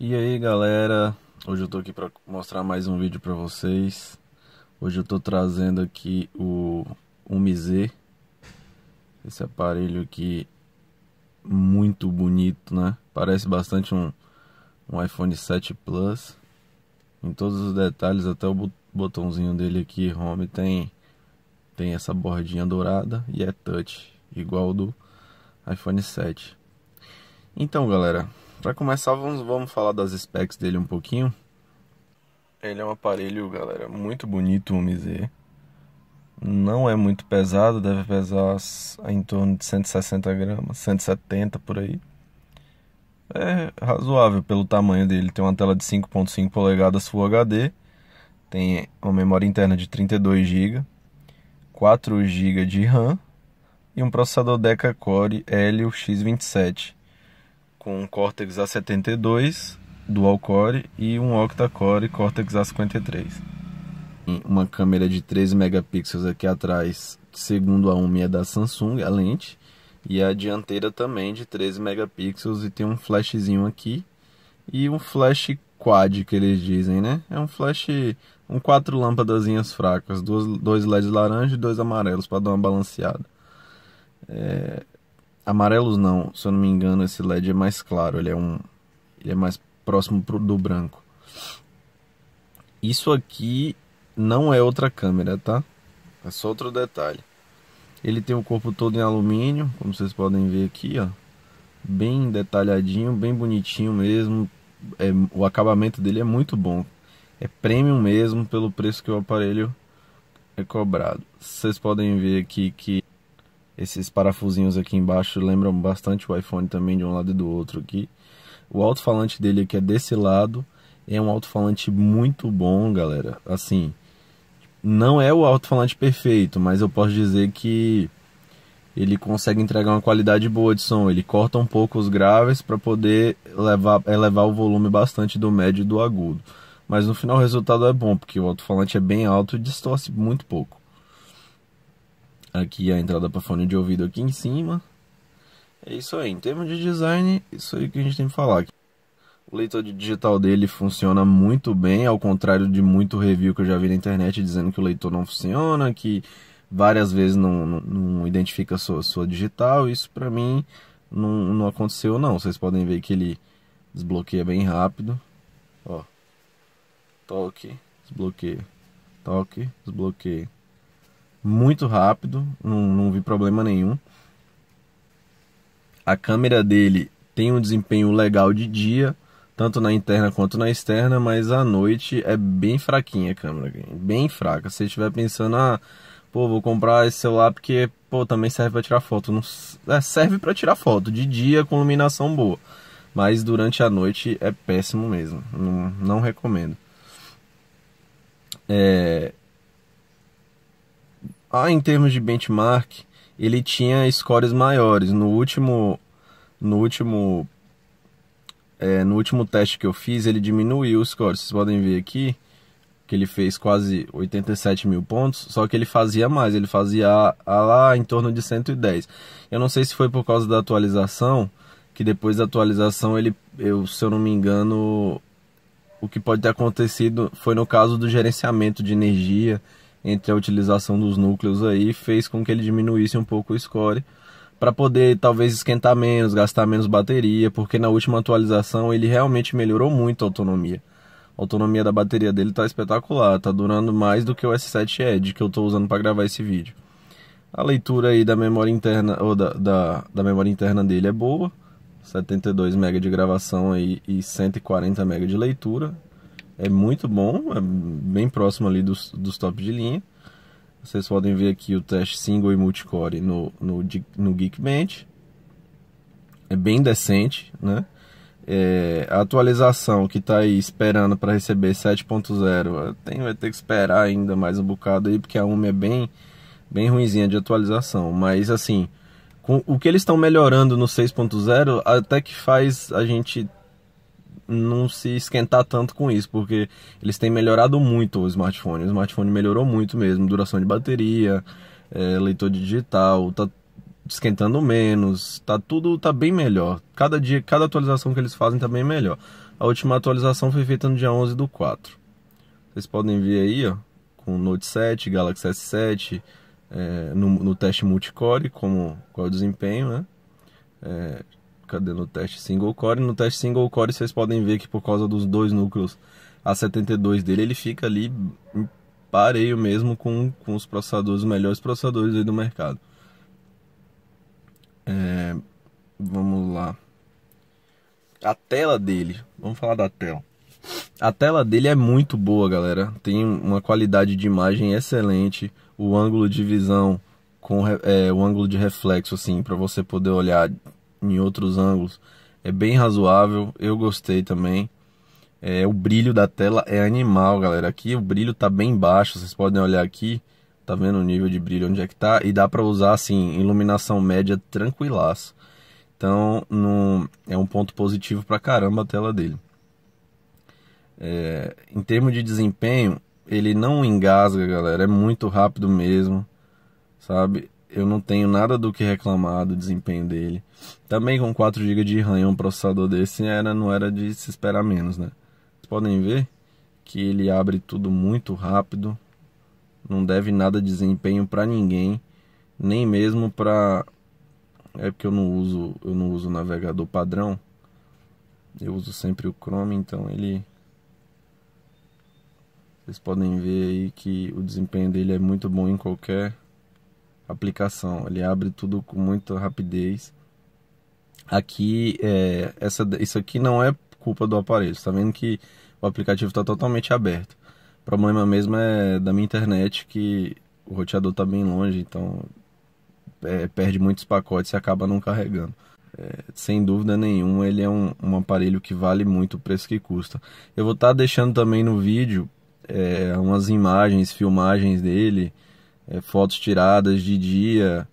E aí galera, hoje eu tô aqui para mostrar mais um vídeo para vocês. Hoje eu tô trazendo aqui o umizé, esse aparelho aqui muito bonito, né? Parece bastante um, um iPhone 7 Plus em todos os detalhes, até o, botãozinho dele aqui, home, tem, tem essa bordinha dourada e é touch, igual do iPhone 7. Então, galera, para começar, vamos, vamos falar das specs dele um pouquinho. Ele é um aparelho, galera, muito bonito, o Z. Não é muito pesado, deve pesar em torno de 160 gramas, 170 por aí. É razoável pelo tamanho dele, tem uma tela de 5.5 polegadas Full HD tem uma memória interna de 32 GB, 4 GB de RAM e um processador DecaCore Core Helio X27 com um Cortex A72 dual core e um octa core Cortex A53. Uma câmera de 13 megapixels aqui atrás, segundo a UMI é da Samsung, a lente, e a dianteira também de 13 megapixels e tem um flashzinho aqui e um flash quad que eles dizem, né? É um flash com quatro lâmpadazinhas fracas, duas, dois LEDs laranja e dois amarelos para dar uma balanceada. É, amarelos não, se eu não me engano, esse LED é mais claro, ele é um ele é mais próximo pro, do branco. Isso aqui não é outra câmera, tá? É só outro detalhe. Ele tem o corpo todo em alumínio, como vocês podem ver aqui, ó. Bem detalhadinho, bem bonitinho mesmo. É, o acabamento dele é muito bom é premium mesmo pelo preço que o aparelho é cobrado. Vocês podem ver aqui que esses parafusinhos aqui embaixo lembram bastante o iPhone também de um lado e do outro aqui. O alto-falante dele que é desse lado é um alto-falante muito bom, galera. Assim, não é o alto-falante perfeito, mas eu posso dizer que ele consegue entregar uma qualidade boa de som. Ele corta um pouco os graves para poder levar, elevar é o volume bastante do médio e do agudo mas no final o resultado é bom, porque o alto-falante é bem alto e distorce muito pouco. Aqui a entrada para fone de ouvido aqui em cima. É isso aí, em termos de design, isso aí que a gente tem que falar. O leitor de digital dele funciona muito bem, ao contrário de muito review que eu já vi na internet dizendo que o leitor não funciona, que várias vezes não, não, não identifica a sua, sua digital. Isso para mim não, não aconteceu não. Vocês podem ver que ele desbloqueia bem rápido. Ó toque, desbloqueio, toque, desbloqueio. Muito rápido, não, não vi problema nenhum. A câmera dele tem um desempenho legal de dia, tanto na interna quanto na externa, mas à noite é bem fraquinha a câmera, bem fraca. Se você estiver pensando, ah, pô, vou comprar esse celular porque, pô, também serve para tirar foto. Não, é, serve para tirar foto de dia com iluminação boa, mas durante a noite é péssimo mesmo, não, não recomendo. É, ah, em termos de benchmark, ele tinha scores maiores. No último, no último, é, no último teste que eu fiz, ele diminuiu os scores Vocês podem ver aqui que ele fez quase 87 mil pontos, só que ele fazia mais, ele fazia lá em torno de 110. Eu não sei se foi por causa da atualização, que depois da atualização ele, eu, se eu não me engano, o que pode ter acontecido foi no caso do gerenciamento de energia entre a utilização dos núcleos aí, fez com que ele diminuísse um pouco o score para poder talvez esquentar menos, gastar menos bateria, porque na última atualização ele realmente melhorou muito a autonomia. A autonomia da bateria dele está espetacular, está durando mais do que o S7 Edge que eu estou usando para gravar esse vídeo. A leitura aí da memória interna ou da, da, da memória interna dele é boa. 72 MB de gravação e, e 140 MB de leitura. É muito bom, é bem próximo ali dos, dos tops de linha. Vocês podem ver aqui o teste single e multicore no, no, no Geekbench. É bem decente, né? É, a atualização que está aí esperando para receber 7.0, tem, vai ter que esperar ainda mais um bocado aí, porque a UMI é bem, bem ruimzinha de atualização. Mas assim, com o que eles estão melhorando no 6.0 até que faz a gente não se esquentar tanto com isso, porque eles têm melhorado muito o smartphone. O smartphone melhorou muito mesmo, duração de bateria, é, leitor de digital, tá esquentando menos, tá tudo tá bem melhor. Cada dia, cada atualização que eles fazem tá bem melhor. A última atualização foi feita no dia 11 do 4. Vocês podem ver aí, ó, com Note 7, Galaxy S7, é, no, no, teste multicore, como qual é o desempenho, né? É, cadê no teste single core? No teste single core vocês podem ver que por causa dos dois núcleos A72 dele, ele fica ali em pareio mesmo com, com os processadores, os melhores processadores aí do mercado. É, vamos lá. A tela dele, vamos falar da tela. A tela dele é muito boa, galera. Tem uma qualidade de imagem excelente. O ângulo de visão com é, o ângulo de reflexo, assim, para você poder olhar em outros ângulos, é bem razoável. Eu gostei também. É, o brilho da tela é animal, galera. Aqui o brilho tá bem baixo. Vocês podem olhar aqui, tá vendo o nível de brilho onde é que tá? E dá para usar assim iluminação média tranquilaço. Então, num, é um ponto positivo pra caramba a tela dele. É, em termos de desempenho, ele não engasga, galera. É muito rápido mesmo, sabe? Eu não tenho nada do que reclamar do desempenho dele. Também com 4 GB de RAM, um processador desse era, não era de se esperar menos, né? Vocês podem ver que ele abre tudo muito rápido. Não deve nada de desempenho para ninguém, nem mesmo para é porque eu não uso, eu não uso o navegador padrão. Eu uso sempre o Chrome, então ele vocês podem ver aí que o desempenho dele é muito bom em qualquer aplicação. Ele abre tudo com muita rapidez. Aqui, é, essa, isso aqui não é culpa do aparelho. Está vendo que o aplicativo está totalmente aberto. O problema mesmo é da minha internet que o roteador está bem longe, então é, perde muitos pacotes e acaba não carregando. É, sem dúvida nenhuma, ele é um, um, aparelho que vale muito o preço que custa. Eu vou estar tá deixando também no vídeo é, umas imagens, filmagens dele, é, fotos tiradas de dia,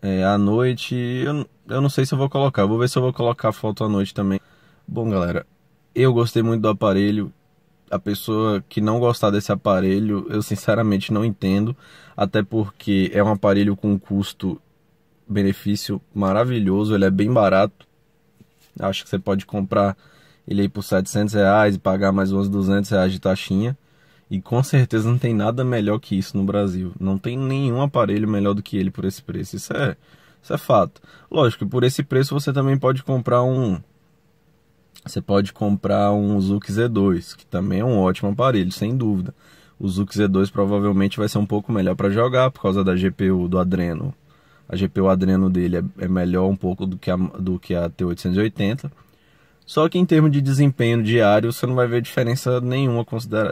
é, à noite. Eu, eu não sei se eu vou colocar, vou ver se eu vou colocar foto à noite também. Bom, galera, eu gostei muito do aparelho. A pessoa que não gostar desse aparelho, eu sinceramente não entendo, até porque é um aparelho com custo-benefício maravilhoso, ele é bem barato. Acho que você pode comprar ele aí por 700 reais e pagar mais uns 200 reais de taxinha. E com certeza não tem nada melhor que isso no Brasil. Não tem nenhum aparelho melhor do que ele por esse preço. Isso é, isso é fato. Lógico, por esse preço você também pode comprar um. Você pode comprar um Zuc Z2, que também é um ótimo aparelho, sem dúvida. O Zuc Z2 provavelmente vai ser um pouco melhor para jogar por causa da GPU do Adreno. A GPU Adreno dele é, é, melhor um pouco do que a, do que a T880 só que em termos de desempenho diário, você não vai ver diferença nenhuma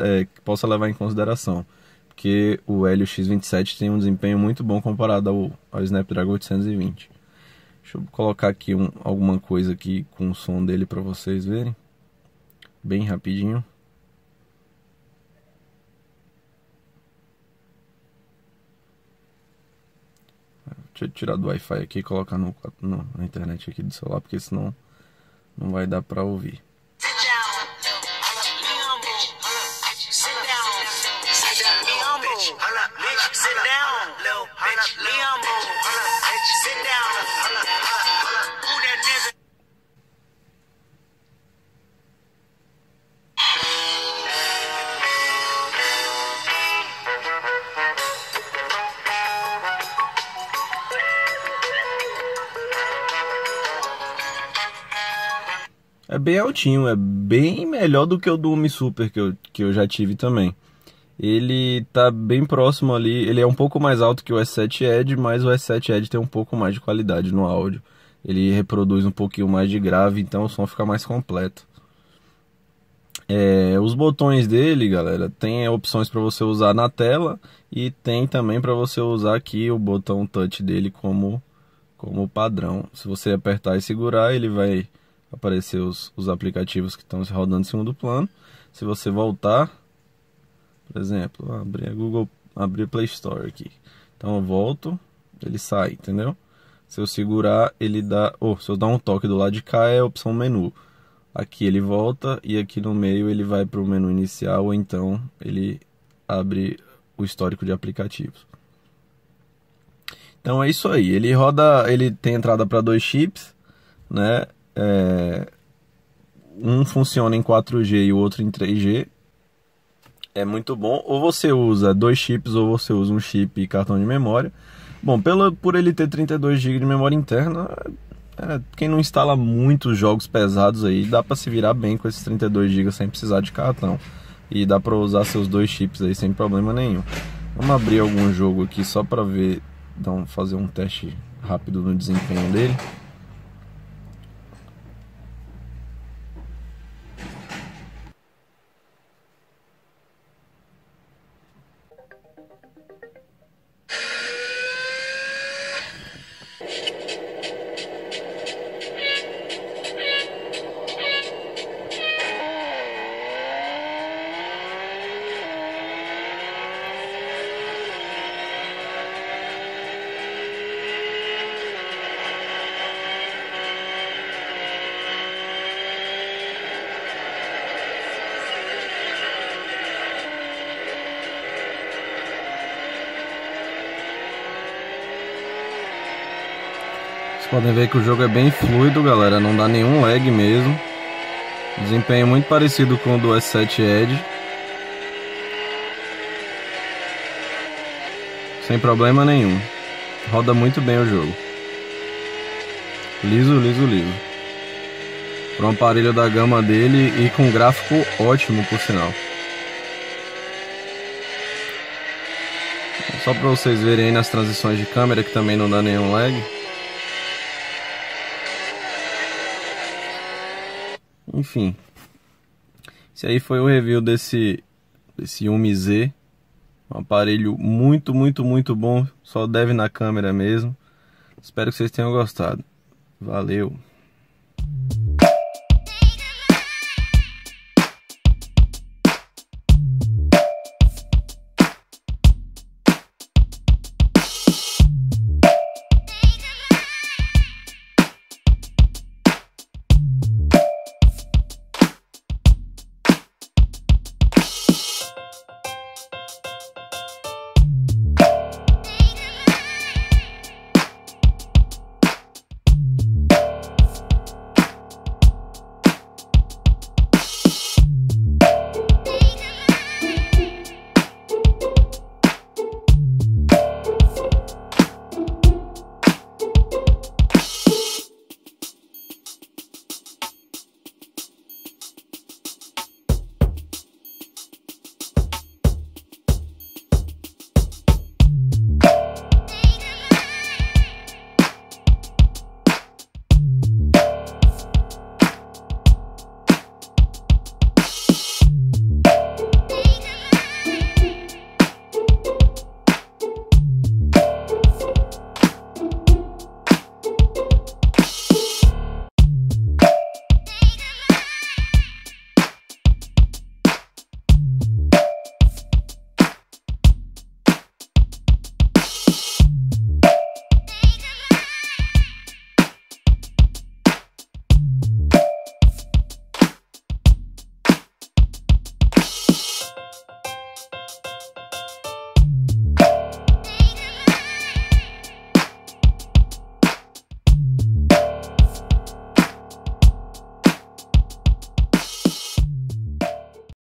é, que possa levar em consideração. Porque o Helio X27 tem um desempenho muito bom comparado ao, ao Snapdragon 820. Deixa eu colocar aqui um, alguma coisa aqui com o som dele para vocês verem. Bem rapidinho. Deixa eu tirar do Wi-Fi aqui e colocar no, no, na internet aqui do celular, porque senão não vai dar para ouvir. Sit down. é bem altinho, é bem melhor do que o do Umi Super que eu, que eu já tive também. Ele tá bem próximo ali, ele é um pouco mais alto que o S7 Edge, mas o S7 Edge tem um pouco mais de qualidade no áudio. Ele reproduz um pouquinho mais de grave, então o som fica mais completo. É, os botões dele, galera, tem opções para você usar na tela e tem também para você usar aqui o botão touch dele como como padrão. Se você apertar e segurar, ele vai aparecer os, os aplicativos que estão rodando em segundo plano. Se você voltar, por exemplo, abrir a Google, abrir Play Store aqui. Então eu volto, ele sai, entendeu? Se eu segurar, ele dá, ou oh, se eu dar um toque do lado de cá é a opção menu. Aqui ele volta e aqui no meio ele vai para o menu inicial, ou então ele abre o histórico de aplicativos. Então é isso aí. Ele roda, ele tem entrada para dois chips, né? é, um funciona em 4G e o outro em 3G, é muito bom. Ou você usa dois chips, ou você usa um chip e cartão de memória. Bom, pela, por ele ter 32 GB de memória interna, é, quem não instala muitos jogos pesados aí, dá para se virar bem com esses 32 GB sem precisar de cartão. E dá para usar seus dois chips aí sem problema nenhum. Vamos abrir algum jogo aqui só para ver, então fazer um teste rápido no desempenho dele. Vocês podem ver que o jogo é bem fluido, galera, não dá nenhum lag mesmo. Desempenho muito parecido com o do S7 Edge. Sem problema nenhum. Roda muito bem o jogo. Liso, liso, liso. Para um aparelho da gama dele e com gráfico ótimo, por sinal. Só para vocês verem aí nas transições de câmera que também não dá nenhum lag. Enfim. Esse aí foi o review desse, desse Yumi Z. Um aparelho muito, muito, muito bom. Só deve na câmera mesmo. Espero que vocês tenham gostado. Valeu!